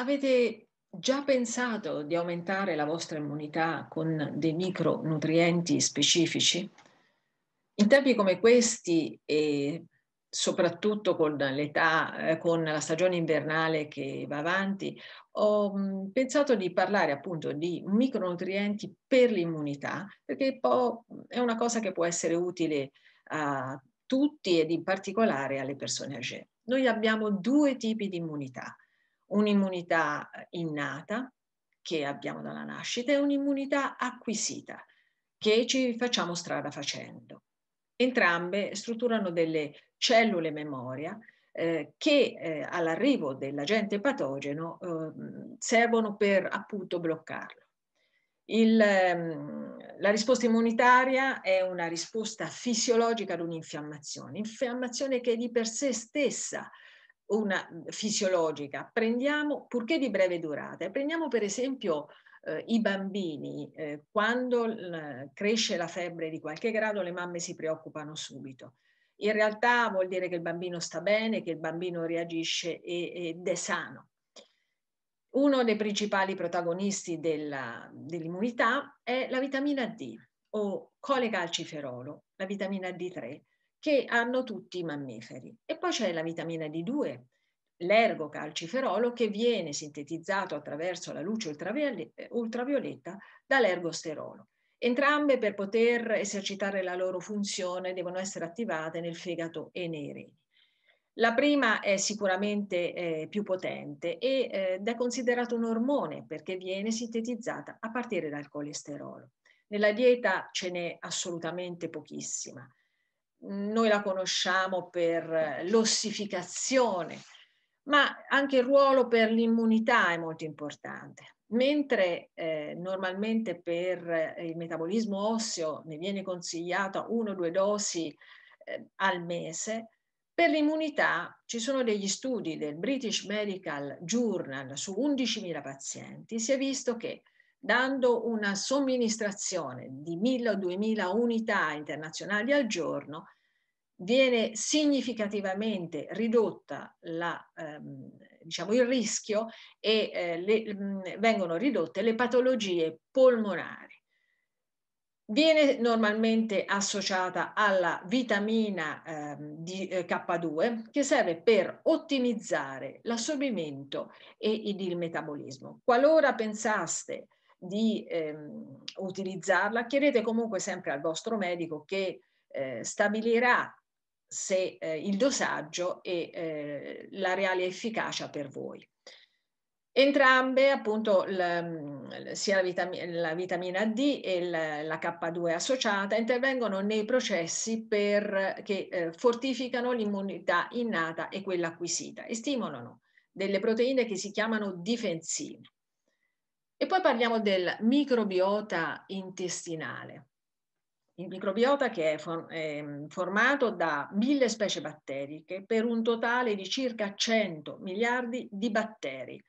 Avete già pensato di aumentare la vostra immunità con dei micronutrienti specifici? In tempi come questi e soprattutto con l'età, eh, con la stagione invernale che va avanti, ho mm, pensato di parlare appunto di micronutrienti per l'immunità, perché è una cosa che può essere utile a tutti ed in particolare alle persone age. Noi abbiamo due tipi di immunità, un'immunità innata che abbiamo dalla nascita e un'immunità acquisita che ci facciamo strada facendo. Entrambe strutturano delle cellule memoria eh, che eh, all'arrivo dell'agente patogeno eh, servono per appunto bloccarlo. Il, ehm, la risposta immunitaria è una risposta fisiologica ad un'infiammazione, infiammazione che di per sé stessa una fisiologica, prendiamo, purché di breve durata, prendiamo per esempio eh, i bambini, eh, quando eh, cresce la febbre di qualche grado le mamme si preoccupano subito. In realtà vuol dire che il bambino sta bene, che il bambino reagisce e, ed è sano. Uno dei principali protagonisti dell'immunità è la vitamina D o colecalciferolo, la vitamina D3, che hanno tutti i mammiferi. E poi c'è la vitamina D2, l'ergo calciferolo che viene sintetizzato attraverso la luce ultravioletta dall'ergosterolo. Entrambe per poter esercitare la loro funzione devono essere attivate nel fegato e nei reni. La prima è sicuramente eh, più potente ed eh, è considerato un ormone perché viene sintetizzata a partire dal colesterolo. Nella dieta ce n'è assolutamente pochissima noi la conosciamo per certo. l'ossificazione, ma anche il ruolo per l'immunità è molto importante. Mentre eh, normalmente per eh, il metabolismo osseo ne viene consigliata una o due dosi eh, al mese, per l'immunità ci sono degli studi del British Medical Journal su 11.000 pazienti, si è visto che dando una somministrazione di 1000 o 2000 unità internazionali al giorno, viene significativamente ridotta la, ehm, diciamo il rischio e eh, le, mh, mm, vengono ridotte le patologie polmonari. Viene normalmente associata alla vitamina ehm, di, eh, K2 che serve per ottimizzare l'assorbimento e il metabolismo. Qualora pensaste di ehm, utilizzarla, chiedete comunque sempre al vostro medico che eh, stabilirà se eh, il dosaggio e eh, la reale efficacia per voi. Entrambe, appunto, la, sia la, vitamina, la vitamina D e la, la, K2 associata intervengono nei processi per, che eh, fortificano l'immunità innata e quella acquisita e stimolano delle proteine che si chiamano difensive. E poi parliamo del microbiota intestinale. Il microbiota che è, for- è mm, formato da mille specie batteriche per un totale di circa 100 miliardi di batteri,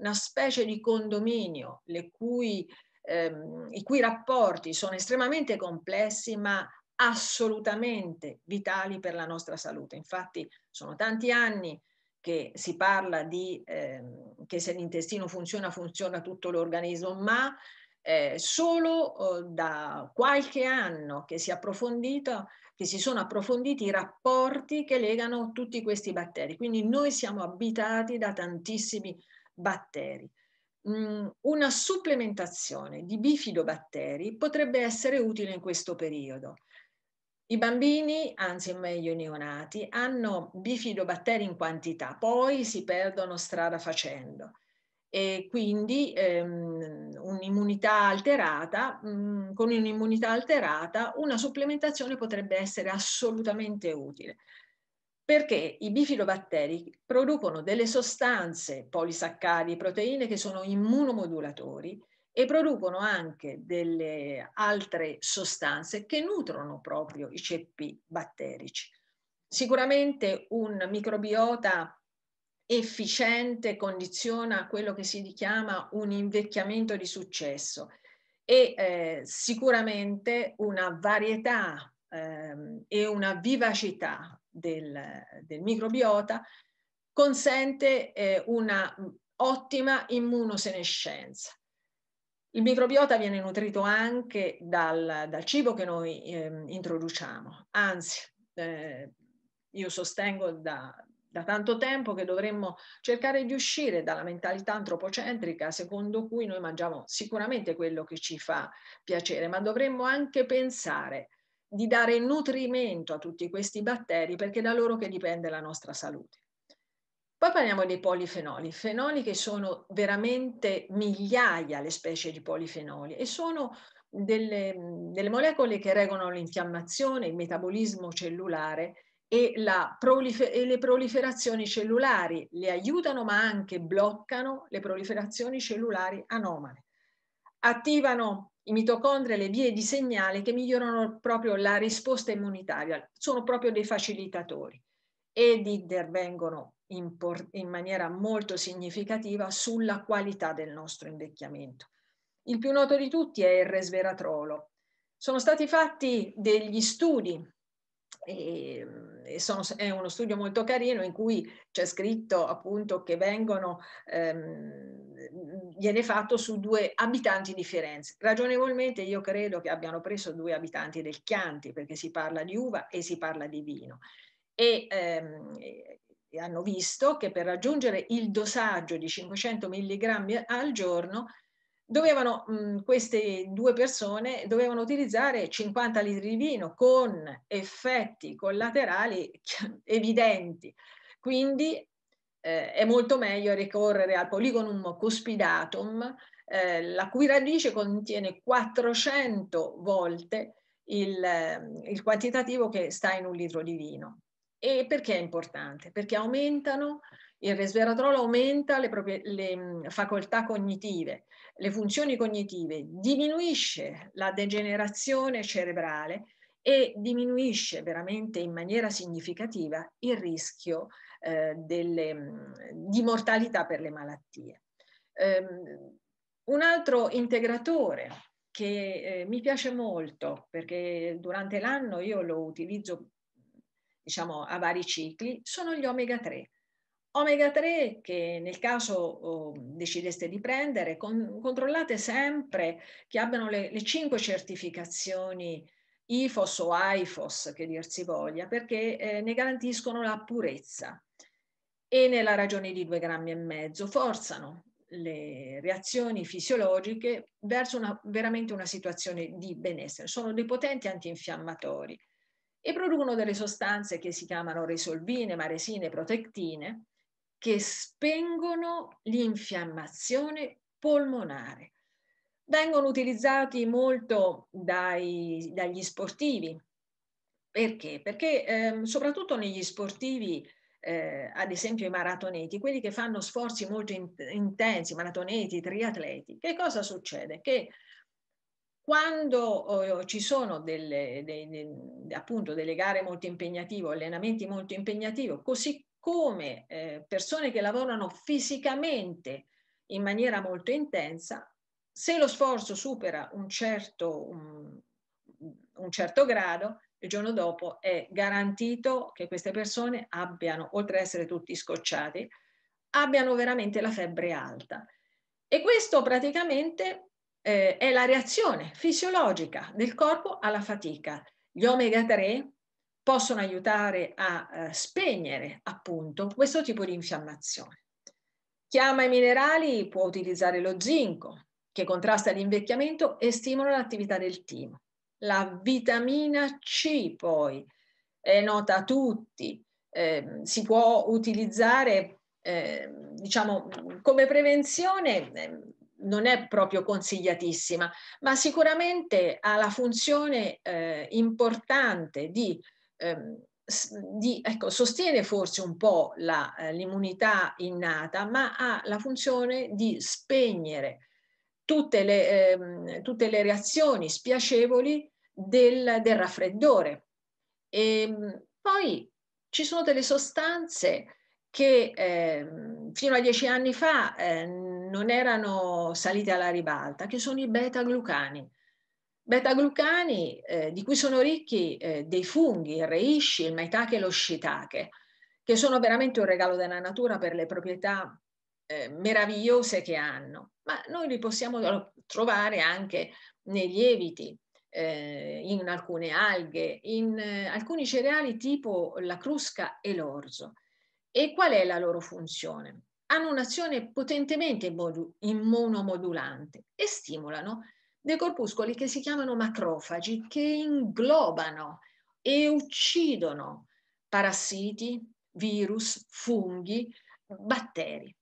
una specie di condominio cui, ehm, i cui rapporti sono estremamente complessi ma assolutamente vitali per la nostra salute. Infatti sono tanti anni che si parla di eh, che se l'intestino funziona funziona tutto l'organismo, ma eh, solo eh, da qualche anno che si, che si sono approfonditi i rapporti che legano tutti questi batteri. Quindi noi siamo abitati da tantissimi batteri. Mm, una supplementazione di bifidobatteri potrebbe essere utile in questo periodo i bambini, anzi meglio i neonati, hanno bifidobatteri in quantità, poi si perdono strada facendo e quindi ehm, un'immunità alterata, mh, mm, con un'immunità alterata una supplementazione potrebbe essere assolutamente utile perché i bifidobatteri producono delle sostanze, e proteine che sono immunomodulatori e producono anche delle altre sostanze che nutrono proprio i ceppi batterici. Sicuramente un microbiota efficiente condiziona quello che si chiama un invecchiamento di successo e eh, sicuramente una varietà ehm, e una vivacità del, del microbiota consente eh, una ottima immunosenescenza. Il microbiota viene nutrito anche dal, dal cibo che noi eh, introduciamo, anzi eh, io sostengo da, da tanto tempo che dovremmo cercare di uscire dalla mentalità antropocentrica secondo cui noi mangiamo sicuramente quello che ci fa piacere, ma dovremmo anche pensare di dare nutrimento a tutti questi batteri perché è da loro che dipende la nostra salute. Poi parliamo dei polifenoli, fenoli che sono veramente migliaia le specie di polifenoli e sono delle, delle molecole che regolano l'infiammazione, il metabolismo cellulare e, prolifer- e, le proliferazioni cellulari, le aiutano ma anche bloccano le proliferazioni cellulari anomale. Attivano i mitocondri e le vie di segnale che migliorano proprio la risposta immunitaria, sono proprio dei facilitatori ed intervengono in, in maniera molto significativa sulla qualità del nostro invecchiamento. Il più noto di tutti è il resveratrolo. Sono stati fatti degli studi, e, ehm, e sono, è uno studio molto carino in cui c'è scritto appunto che vengono, ehm, viene fatto su due abitanti di Firenze. Ragionevolmente io credo che abbiano preso due abitanti del Chianti perché si parla di uva e si parla di vino. E ehm, hanno visto che per raggiungere il dosaggio di 500 mg al giorno dovevano, mh, queste due persone dovevano utilizzare 50 litri di vino con effetti collaterali evidenti. Quindi eh, è molto meglio ricorrere al poligonum cuspidatum, eh, la cui radice contiene 400 volte il, ehm, il quantitativo che sta in un litro di vino. E perché è importante? Perché aumentano, il resveratrol aumenta le, proprie, le facoltà cognitive, le funzioni cognitive, diminuisce la degenerazione cerebrale e diminuisce veramente in maniera significativa il rischio eh, delle, di mortalità per le malattie. Um, un altro integratore che eh, mi piace molto perché durante l'anno io lo utilizzo diciamo, a vari cicli, sono gli omega 3. Omega 3 che nel caso oh, decideste di prendere, con, controllate sempre che abbiano le, le 5 certificazioni IFOS o IFOS, che dir si voglia, perché eh, ne garantiscono la purezza e nella ragione di 2 grammi e mezzo forzano le reazioni fisiologiche verso una, veramente una situazione di benessere. Sono dei potenti antinfiammatori e producono delle sostanze che si chiamano risolvine, maresine, protectine, che spengono l'infiammazione polmonare. Vengono utilizzati molto dai, dagli sportivi. Perché? Perché ehm, soprattutto negli sportivi eh, ad esempio i maratoneti, quelli che fanno sforzi molto in intensi, maratoneti, triatleti, che cosa succede? Che quando eh, ci sono delle, dei, dei, appunto delle gare molto impegnative, allenamenti molto impegnativi, così come eh, persone che lavorano fisicamente in maniera molto intensa, se lo sforzo supera un certo, un, un certo grado, il giorno dopo è garantito che queste persone abbiano, oltre ad essere tutti scocciati, abbiano veramente la febbre alta. E questo praticamente eh, è la reazione fisiologica del corpo alla fatica. Gli omega 3 possono aiutare a eh, spegnere appunto questo tipo di infiammazione. Chi ama i minerali può utilizzare lo zinco, che contrasta l'invecchiamento e stimola l'attività del timo. La vitamina C poi è nota a tutti, eh, si può utilizzare eh, diciamo come prevenzione ehm, non è proprio consigliatissima, ma sicuramente ha la funzione eh, importante di, ehm, di ecco, sostiene forse un po' eh, l'immunità eh, innata, ma ha la funzione di spegnere tutte le, ehm, tutte le reazioni spiacevoli del, del raffreddore. E, ehm, poi ci sono delle sostanze che eh, fino a dieci anni fa eh, non erano salite alla ribalta, che sono i beta-glucani. Beta-glucani eh, di cui sono ricchi eh, dei funghi, il reishi, il maitake e lo shiitake, che sono veramente un regalo della natura per le proprietà eh, meravigliose che hanno. Ma noi li possiamo trovare anche nei lieviti, eh, in alcune alghe, in eh, alcuni cereali tipo la crusca e l'orzo. E qual è la loro funzione? hanno un'azione potentemente immunomodulante e stimolano dei corpuscoli che si chiamano macrofagi, che inglobano e uccidono parassiti, virus, funghi, batteri.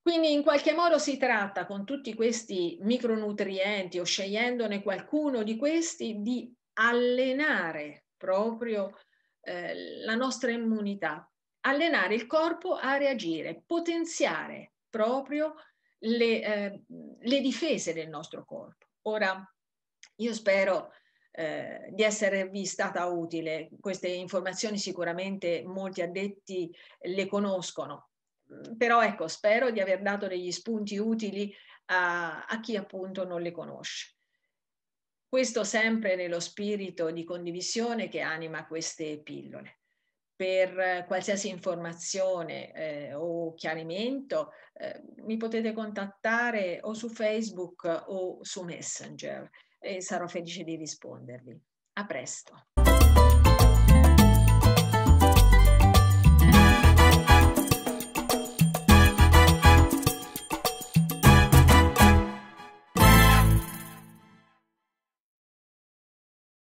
Quindi in qualche modo si tratta con tutti questi micronutrienti o scegliendone qualcuno di questi di allenare proprio eh, la nostra immunità allenare il corpo a reagire, potenziare proprio le, eh, le difese del nostro corpo. Ora, io spero eh, di esservi stata utile. Queste informazioni sicuramente molti addetti le conoscono, però ecco, spero di aver dato degli spunti utili a, a chi appunto non le conosce. Questo sempre nello spirito di condivisione che anima queste pillole per eh, qualsiasi informazione eh, o chiarimento eh, mi potete contattare o su Facebook o su Messenger e sarò felice di rispondervi. A presto.